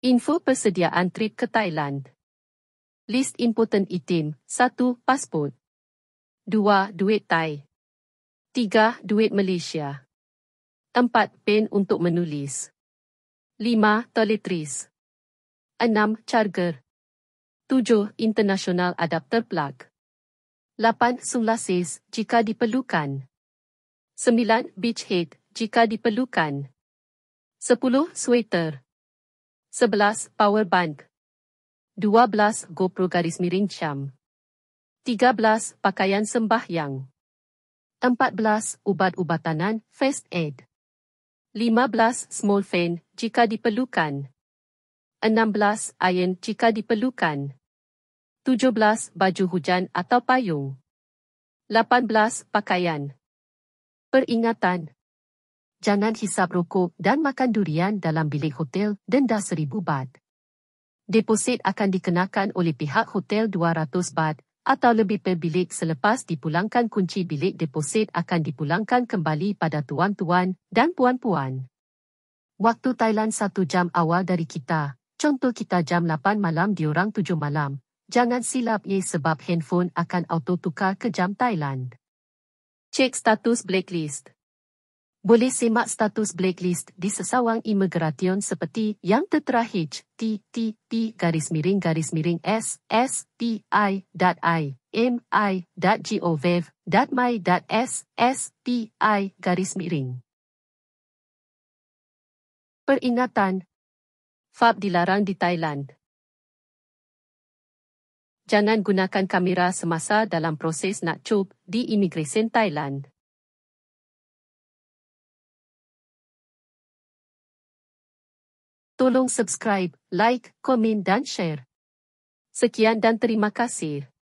Info persediaan trip ke Thailand. List important item. 1. Pasport. 2. Duit Thai. 3. Duit Malaysia. 4. Pen untuk menulis. 5. Toiletries. 6. Charger. 7. International Adapter Plug. 8. Sunglasses jika diperlukan. 9. Beach Head jika diperlukan. 10. Sweater. 11. Power Bank 12. GoPro Garis Miring Cam 13. Pakaian Sembahyang 14. Ubat-ubatanan First Aid 15. Small Fan jika diperlukan 16. ayen jika diperlukan 17. Baju hujan atau payung 18. Pakaian Peringatan jangan hisap rokok dan makan durian dalam bilik hotel denda 1000 baht. Deposit akan dikenakan oleh pihak hotel 200 baht atau lebih per bilik selepas dipulangkan kunci bilik deposit akan dipulangkan kembali pada tuan-tuan dan puan-puan. Waktu Thailand satu jam awal dari kita, contoh kita jam 8 malam diorang 7 malam, jangan silap ye sebab handphone akan auto-tukar ke jam Thailand. Check status blacklist. Boleh simak status blacklist di sesawang imigration seperti yang tertera t t garis miring garis miring s s p i dot i m i dot g o v dot my dot s s p i garis miring. Peringatan FAB dilarang di Thailand. Jangan gunakan kamera semasa dalam proses nak cub di Immigration Thailand. tolong subscribe, like, komen dan share. Sekian dan terima kasih.